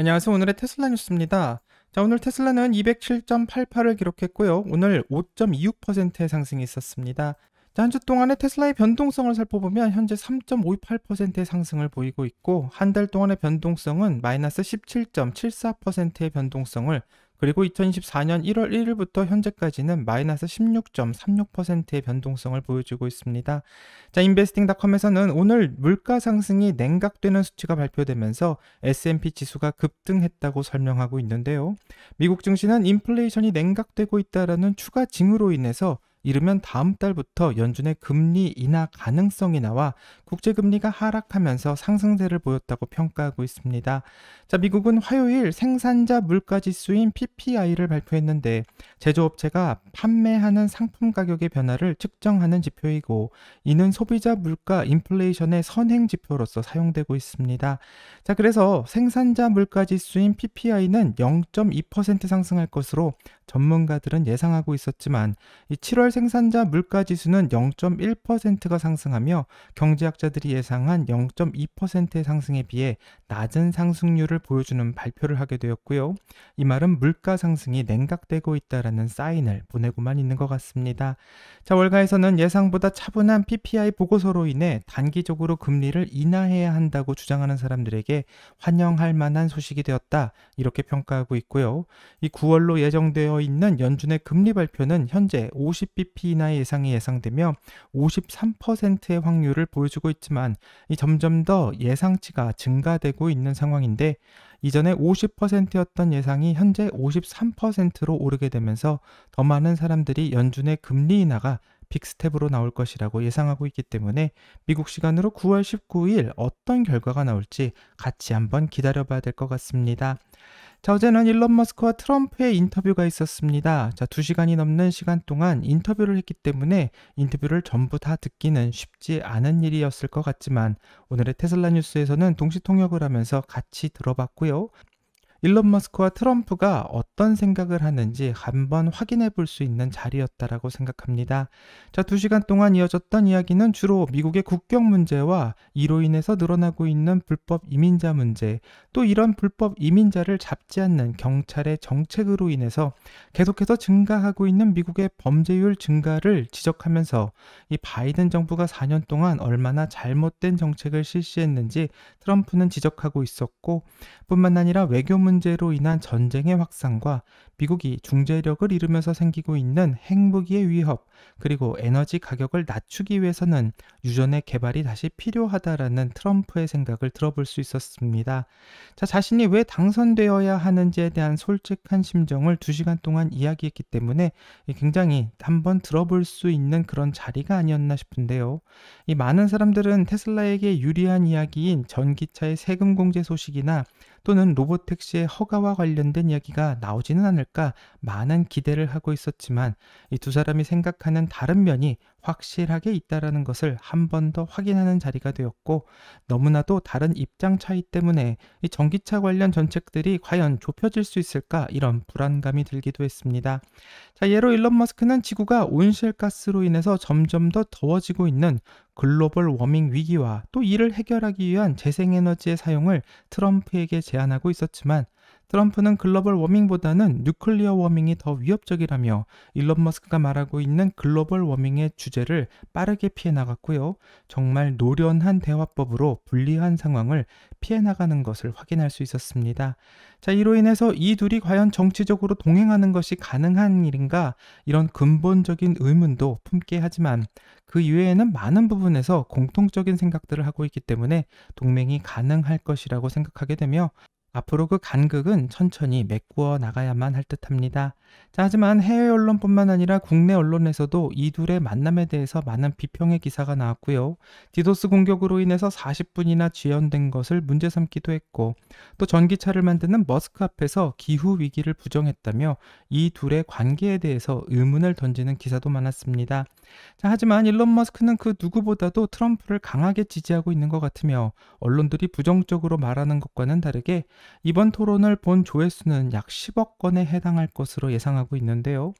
안녕하세요. 오늘의 테슬라 뉴스입니다. 자, 오늘 테슬라는 207.88을 기록했고요. 오늘 5.26%의 상승이 있었습니다. 자, 한 주 동안의 테슬라의 변동성을 살펴보면 현재 3.58%의 상승을 보이고 있고 한 달 동안의 변동성은 마이너스 17.74%의 변동성을 그리고 2024년 1월 1일부터 현재까지는 마이너스 16.36%의 변동성을 보여주고 있습니다. 자, 인베스팅닷컴에서는 오늘 물가 상승이 냉각되는 수치가 발표되면서 S&P 지수가 급등했다고 설명하고 있는데요. 미국 증시는 인플레이션이 냉각되고 있다라는 추가 징후로 인해서 이르면 다음 달부터 연준의 금리 인하 가능성이 나와 국제금리가 하락하면서 상승세를 보였다고 평가하고 있습니다. 자, 미국은 화요일 생산자 물가지수인 PPI를 발표했는데 제조업체가 판매하는 상품 가격의 변화를 측정하는 지표이고 이는 소비자 물가 인플레이션의 선행 지표로서 사용되고 있습니다. 자, 그래서 생산자 물가지수인 PPI는 0.2% 상승할 것으로 전문가들은 예상하고 있었지만 이 7월 6개월 생산자 물가 지수는 0.1%가 상승하며 경제학자들이 예상한 0.2%의 상승에 비해 낮은 상승률을 보여주는 발표를 하게 되었고요. 이 말은 물가 상승이 냉각되고 있다라는 사인을 보내고만 있는 것 같습니다. 자, 월가에서는 예상보다 차분한 PPI 보고서로 인해 단기적으로 금리를 인하해야 한다고 주장하는 사람들에게 환영할 만한 소식이 되었다. 이렇게 평가하고 있고요. 이 9월로 예정되어 있는 연준의 금리 발표는 현재 50 s p 이나 예상이 예상되며 53%의 확률을 보여주고 있지만 이 점점 더 예상치가 증가되고 있는 상황인데 이전에 50%였던 예상이 현재 53%로 오르게 되면서 더 많은 사람들이 연준의 금리 인하가 빅스텝으로 나올 것이라고 예상하고 있기 때문에 미국 시간으로 9월 19일 어떤 결과가 나올지 같이 한번 기다려봐야 될 것 같습니다. 자, 어제는 일론 머스크와 트럼프의 인터뷰가 있었습니다. 자, 두 시간이 넘는 시간 동안 인터뷰를 했기 때문에 인터뷰를 전부 다 듣기는 쉽지 않은 일이었을 것 같지만 오늘의 테슬라 뉴스에서는 동시 통역을 하면서 같이 들어봤고요. 일론 머스크와 트럼프가 어떤 생각을 하는지 한번 확인해 볼 수 있는 자리였다라고 생각합니다. 자, 두 시간 동안 이어졌던 이야기는 주로 미국의 국경 문제와 이로 인해서 늘어나고 있는 불법 이민자 문제, 또 이런 불법 이민자를 잡지 않는 경찰의 정책으로 인해서 계속해서 증가하고 있는 미국의 범죄율 증가를 지적하면서 이 바이든 정부가 4년 동안 얼마나 잘못된 정책을 실시했는지 트럼프는 지적하고 있었고, 뿐만 아니라 외교 문제로 인한 전쟁의 확산과 위협과 미국이 중재력을 이루면서 생기고 있는 핵무기의 위협 그리고 에너지 가격을 낮추기 위해서는 유전의 개발이 다시 필요하다라는 트럼프의 생각을 들어볼 수 있었습니다. 자, 자신이 왜 당선되어야 하는지에 대한 솔직한 심정을 2시간 동안 이야기했기 때문에 굉장히 한번 들어볼 수 있는 그런 자리가 아니었나 싶은데요. 이 많은 사람들은 테슬라에게 유리한 이야기인 전기차의 세금 공제 소식이나 또는 로봇택시의 허가와 관련된 이야기가 나오 나오지는 않을까 많은 기대를 하고 있었지만 이 두 사람이 생각하는 다른 면이 확실하게 있다라는 것을 한 번 더 확인하는 자리가 되었고 너무나도 다른 입장 차이 때문에 이 전기차 관련 정책들이 과연 좁혀질 수 있을까 이런 불안감이 들기도 했습니다. 자, 예로 일론 머스크는 지구가 온실가스로 인해서 점점 더 더워지고 있는 글로벌 워밍 위기와 또 이를 해결하기 위한 재생에너지의 사용을 트럼프에게 제안하고 있었지만 트럼프는 글로벌 워밍보다는 뉴클리어 워밍이 더 위협적이라며 일론 머스크가 말하고 있는 글로벌 워밍의 주제를 빠르게 피해 나갔고요. 정말 노련한 대화법으로 불리한 상황을 피해 나가는 것을 확인할 수 있었습니다. 자, 이로 인해서 이 둘이 과연 정치적으로 동행하는 것이 가능한 일인가? 이런 근본적인 의문도 품게 하지만 그 이외에는 많은 부분에서 공통적인 생각들을 하고 있기 때문에 동맹이 가능할 것이라고 생각하게 되며 앞으로 그 간극은 천천히 메꾸어 나가야만 할 듯합니다. 자, 하지만 해외 언론뿐만 아니라 국내 언론에서도 이 둘의 만남에 대해서 많은 비평의 기사가 나왔고요. 디도스 공격으로 인해서 40분이나 지연된 것을 문제 삼기도 했고, 또 전기차를 만드는 머스크 앞에서 기후 위기를 부정했다며 이 둘의 관계에 대해서 의문을 던지는 기사도 많았습니다. 자, 하지만 일론 머스크는 그 누구보다도 트럼프를 강하게 지지하고 있는 것 같으며 언론들이 부정적으로 말하는 것과는 다르게 이번 토론을 본 조회수는 약 10억 건에 해당할 것으로 예상하고 있는데요.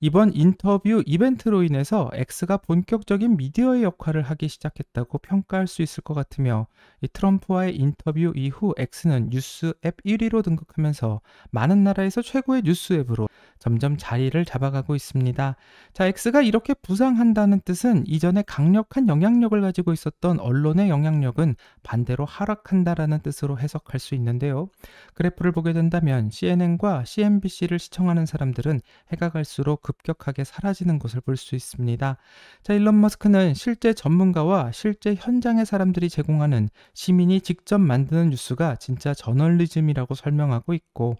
이번 인터뷰 이벤트로 인해서 X가 본격적인 미디어의 역할을 하기 시작했다고 평가할 수 있을 것 같으며 이 트럼프와의 인터뷰 이후 X는 뉴스 앱 1위로 등극하면서 많은 나라에서 최고의 뉴스 앱으로 점점 자리를 잡아가고 있습니다. 자, X가 이렇게 부상한다는 뜻은 이전에 강력한 영향력을 가지고 있었던 언론의 영향력은 반대로 하락한다라는 뜻으로 해석할 수 있는데요. 그래프를 보게 된다면 CNN과 CNBC를 시청하는 사람들은 해가 갈수록 급 급격하게 사라지는 것을 볼 수 있습니다. 자, 일론 머스크는 실제 전문가와 실제 현장의 사람들이 제공하는 시민이 직접 만드는 뉴스가 진짜 저널리즘이라고 설명하고 있고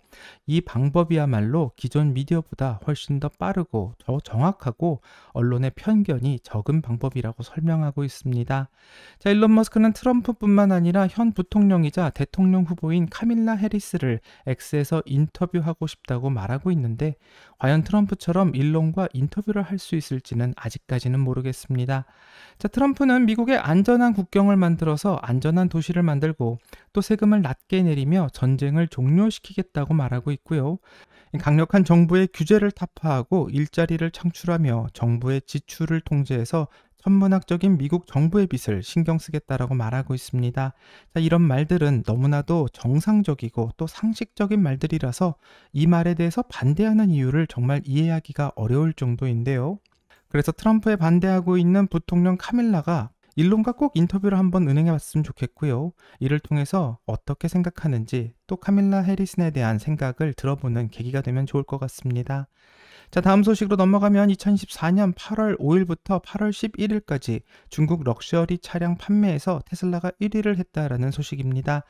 이 방법이야말로 기존 미디어보다 훨씬 더 빠르고 더 정확하고 언론의 편견이 적은 방법이라고 설명하고 있습니다. 자, 일론 머스크는 트럼프뿐만 아니라 현 부통령이자 대통령 후보인 카밀라 해리스를 X에서 인터뷰하고 싶다고 말하고 있는데 과연 트럼프처럼 일론과 인터뷰를 할 수 있을지는 아직까지는 모르겠습니다. 자, 트럼프는 미국의 안전한 국경을 만들어서 안전한 도시를 만들고 또 세금을 낮게 내리며 전쟁을 종료시키겠다고 말하고 있고요. 강력한 정부의 규제를 타파하고 일자리를 창출하며 정부의 지출을 통제해서 천문학적인 미국 정부의 빛을 신경 쓰겠다라고 말하고 있습니다. 자, 이런 말들은 너무나도 정상적이고 또 상식적인 말들이라서 이 말에 대해서 반대하는 이유를 정말 이해하기가 어려울 정도인데요. 그래서 트럼프에 반대하고 있는 부통령 카밀라가 일론과 꼭 인터뷰를 한번 은행해 봤으면 좋겠고요. 이를 통해서 어떻게 생각하는지 또 카밀라 해리슨에 대한 생각을 들어보는 계기가 되면 좋을 것 같습니다. 자, 다음 소식으로 넘어가면 2024년 8월 5일부터 8월 11일까지 중국 럭셔리 차량 판매에서 테슬라가 1위를 했다라는 소식입니다.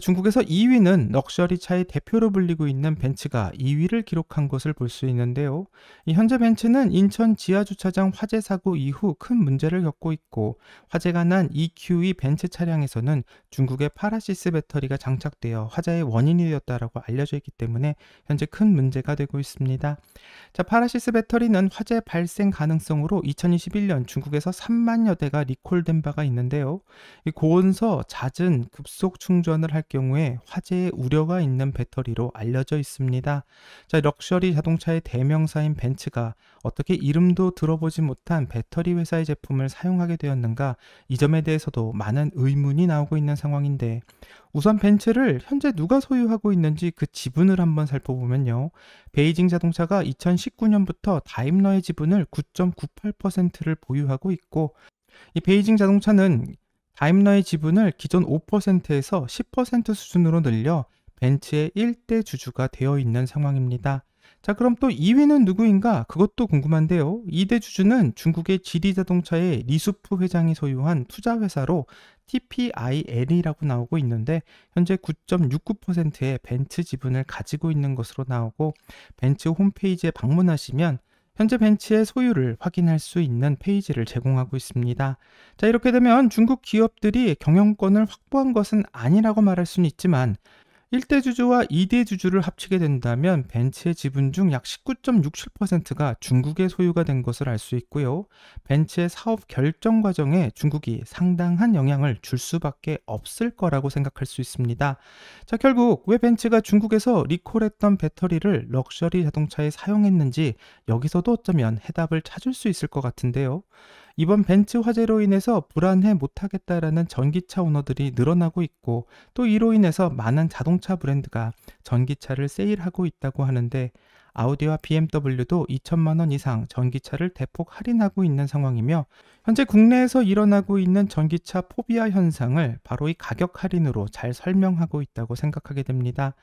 중국에서 2위는 럭셔리 차의 대표로 불리고 있는 벤츠가 2위를 기록한 것을 볼 수 있는데요. 현재 벤츠는 인천 지하주차장 화재 사고 이후 큰 문제를 겪고 있고 화재가 난 EQE e 벤츠 차량에서는 중국의 파라시스 배터리가 장착되어 화재의 원인이되었다고 알려져 있기 때문에 현재 큰 문제가 되고 있습니다. 자, 파라시스 배터리는 화재 발생 가능성으로 2021년 중국에서 3만여 대가 리콜된 바가 있는데요. 고온서 잦은 급속 충전을 충전을 할 경우에 화재의 우려가 있는 배터리로 알려져 있습니다. 자, 럭셔리 자동차의 대명사인 벤츠가 어떻게 이름도 들어보지 못한 배터리 회사의 제품을 사용하게 되었는가 이 점에 대해서도 많은 의문이 나오고 있는 상황인데 우선 벤츠를 현재 누가 소유하고 있는지 그 지분을 한번 살펴보면요. 베이징 자동차가 2019년부터 다임러의 지분을 9.98%를 보유하고 있고 이 베이징 자동차는 다임러의 지분을 기존 5%에서 10% 수준으로 늘려 벤츠의 1대 주주가 되어 있는 상황입니다. 자 그럼 또 2위는 누구인가? 그것도 궁금한데요. 2대 주주는 중국의 지리자동차의 리수프 회장이 소유한 투자회사로 TPIL이라고 나오고 있는데 현재 9.69%의 벤츠 지분을 가지고 있는 것으로 나오고 벤츠 홈페이지에 방문하시면 현재 벤치의 소유를 확인할 수 있는 페이지를 제공하고 있습니다. 자, 이렇게 되면 중국 기업들이 경영권을 확보한 것은 아니라고 말할 수는 있지만 1대 주주와 2대 주주를 합치게 된다면 벤츠의 지분 중 약 19.67%가 중국의 소유가 된 것을 알 수 있고요. 벤츠의 사업 결정 과정에 중국이 상당한 영향을 줄 수밖에 없을 거라고 생각할 수 있습니다. 자, 결국 왜 벤츠가 중국에서 리콜했던 배터리를 럭셔리 자동차에 사용했는지 여기서도 어쩌면 해답을 찾을 수 있을 것 같은데요. 이번 벤츠 화재로 인해서 불안해 못하겠다라는 전기차 오너들이 늘어나고 있고 또 이로 인해서 많은 자동차 브랜드가 전기차를 세일하고 있다고 하는데 아우디와 BMW도 2천만 원 이상 전기차를 대폭 할인하고 있는 상황이며 현재 국내에서 일어나고 있는 전기차 포비아 현상을 바로 이 가격 할인으로 잘 설명하고 있다고 생각하게 됩니다.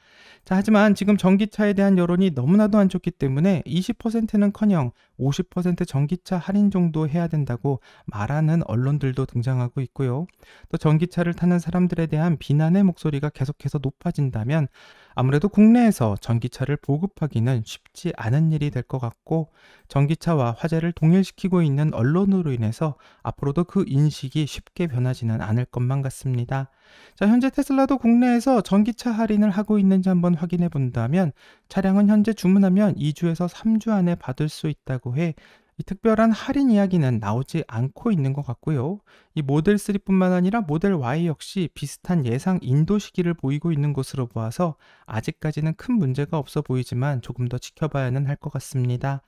자, 하지만 지금 전기차에 대한 여론이 너무나도 안 좋기 때문에 20%는 커녕 50% 전기차 할인 정도 해야 된다고 말하는 언론들도 등장하고 있고요. 또 전기차를 타는 사람들에 대한 비난의 목소리가 계속해서 높아진다면 아무래도 국내에서 전기차를 보급하기는 쉽지 않은 일이 될 것 같고 전기차와 화재를 동일시키고 있는 언론으로 인해서 앞으로도 그 인식이 쉽게 변하지는 않을 것만 같습니다. 자, 현재 테슬라도 국내에서 전기차 할인을 하고 있는지 한번 확인해 본다면 차량은 현재 주문하면 2주에서 3주 안에 받을 수 있다고 해 이 특별한 할인 이야기는 나오지 않고 있는 것 같고요. 이 모델 3뿐만 아니라 모델 Y 역시 비슷한 예상 인도 시기를 보이고 있는 것으로 보아서 아직까지는 큰 문제가 없어 보이지만 조금 더 지켜봐야는 할 것 같습니다.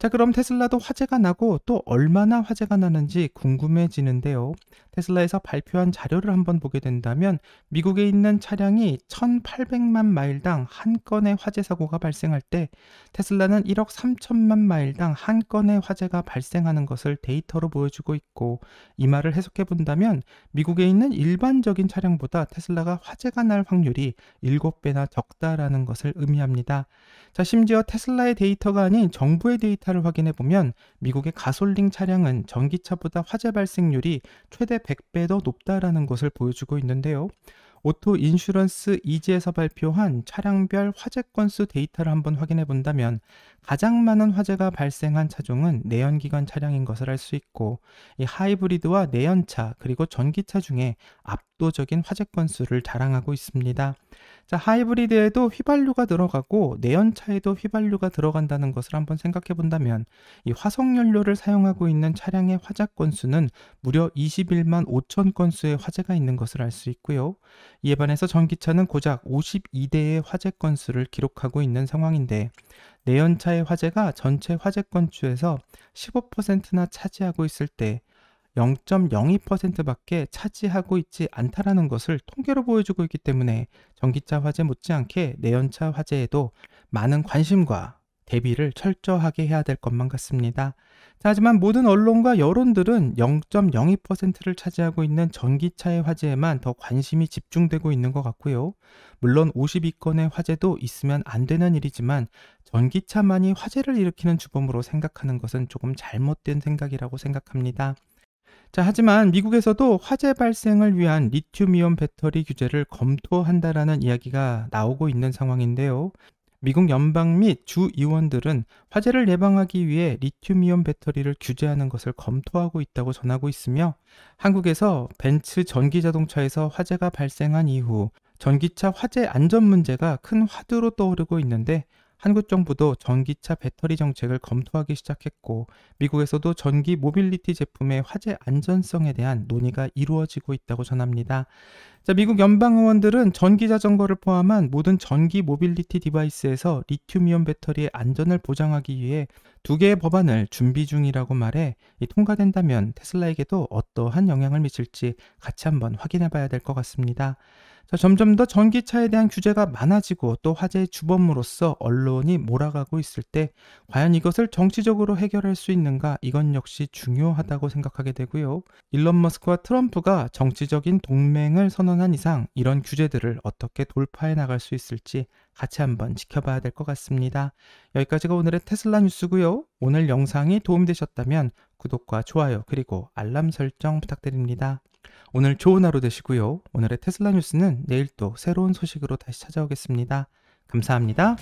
자, 그럼 테슬라도 화제가 나고 또 얼마나 화제가 나는지 궁금해지는데요. 테슬라에서 발표한 자료를 한번 보게 된다면 미국에 있는 차량이 1,800만 마일당 한 건의 화재 사고가 발생할 때 테슬라는 1억 3천만 마일당 한 건의 화재가 발생하는 것을 데이터로 보여주고 있고 이 말을 해석해 본다면 미국에 있는 일반적인 차량보다 테슬라가 화재가 날 확률이 7배나 적다라는 것을 의미합니다. 자, 심지어 테슬라의 데이터가 아닌 정부의 데이터 데이터를 확인해 보면 미국의 가솔린 차량은 전기차보다 화재 발생률이 최대 100배 더 높다라는 것을 보여주고 있는데요. 오토 인슈런스 이지에서 발표한 차량별 화재 건수 데이터를 한번 확인해 본다면 가장 많은 화재가 발생한 차종은 내연기관 차량인 것을 알 수 있고 이 하이브리드와 내연차 그리고 전기차 중에 압도적인 화재 건수를 자랑하고 있습니다. 자, 하이브리드에도 휘발유가 들어가고 내연차에도 휘발유가 들어간다는 것을 한번 생각해 본다면 이 화석 연료를 사용하고 있는 차량의 화재 건수는 무려 21만 5천 건수의 화재가 있는 것을 알 수 있고요. 이에 반해서 전기차는 고작 52대의 화재 건수를 기록하고 있는 상황인데 내연차의 화재가 전체 화재 건축에서 15%나 차지하고 있을 때 0.02%밖에 차지하고 있지 않다라는 것을 통계로 보여주고 있기 때문에 전기차 화재 못지않게 내연차 화재에도 많은 관심과 대비를 철저하게 해야 될 것만 같습니다. 하지만 모든 언론과 여론들은 0.02%를 차지하고 있는 전기차의 화재에만 더 관심이 집중되고 있는 것 같고요. 물론 52건의 화재도 있으면 안 되는 일이지만 전기차만이 화재를 일으키는 주범으로 생각하는 것은 조금 잘못된 생각이라고 생각합니다. 자, 하지만 미국에서도 화재 발생을 위한 리튬이온 배터리 규제를 검토한다라는 이야기가 나오고 있는 상황인데요. 미국 연방 및 주 의원들은 화재를 예방하기 위해 리튬이온 배터리를 규제하는 것을 검토하고 있다고 전하고 있으며 한국에서 벤츠 전기 자동차에서 화재가 발생한 이후 전기차 화재 안전 문제가 큰 화두로 떠오르고 있는데 한국 정부도 전기차 배터리 정책을 검토하기 시작했고 미국에서도 전기 모빌리티 제품의 화재 안전성에 대한 논의가 이루어지고 있다고 전합니다. 자, 미국 연방 의원들은 전기 자전거를 포함한 모든 전기 모빌리티 디바이스에서 리튬이온 배터리의 안전을 보장하기 위해 두 개의 법안을 준비 중이라고 말해 이 통과된다면 테슬라에게도 어떠한 영향을 미칠지 같이 한번 확인해 봐야 될 것 같습니다. 점점 더 전기차에 대한 규제가 많아지고 또화재의 주범으로서 언론이 몰아가고 있을 때 과연 이것을 정치적으로 해결할 수 있는가 이건 역시 중요하다고 생각하게 되고요. 일론 머스크와 트럼프가 정치적인 동맹을 선언한 이상 이런 규제들을 어떻게 돌파해 나갈 수 있을지 같이 한번 지켜봐야 될 것 같습니다. 여기까지가 오늘의 테슬라 뉴스고요. 오늘 영상이 도움되셨다면 구독과 좋아요 그리고 알람 설정 부탁드립니다. 오늘 좋은 하루 되시고요. 오늘의 테슬라 뉴스는 내일 또 새로운 소식으로 다시 찾아오겠습니다. 감사합니다.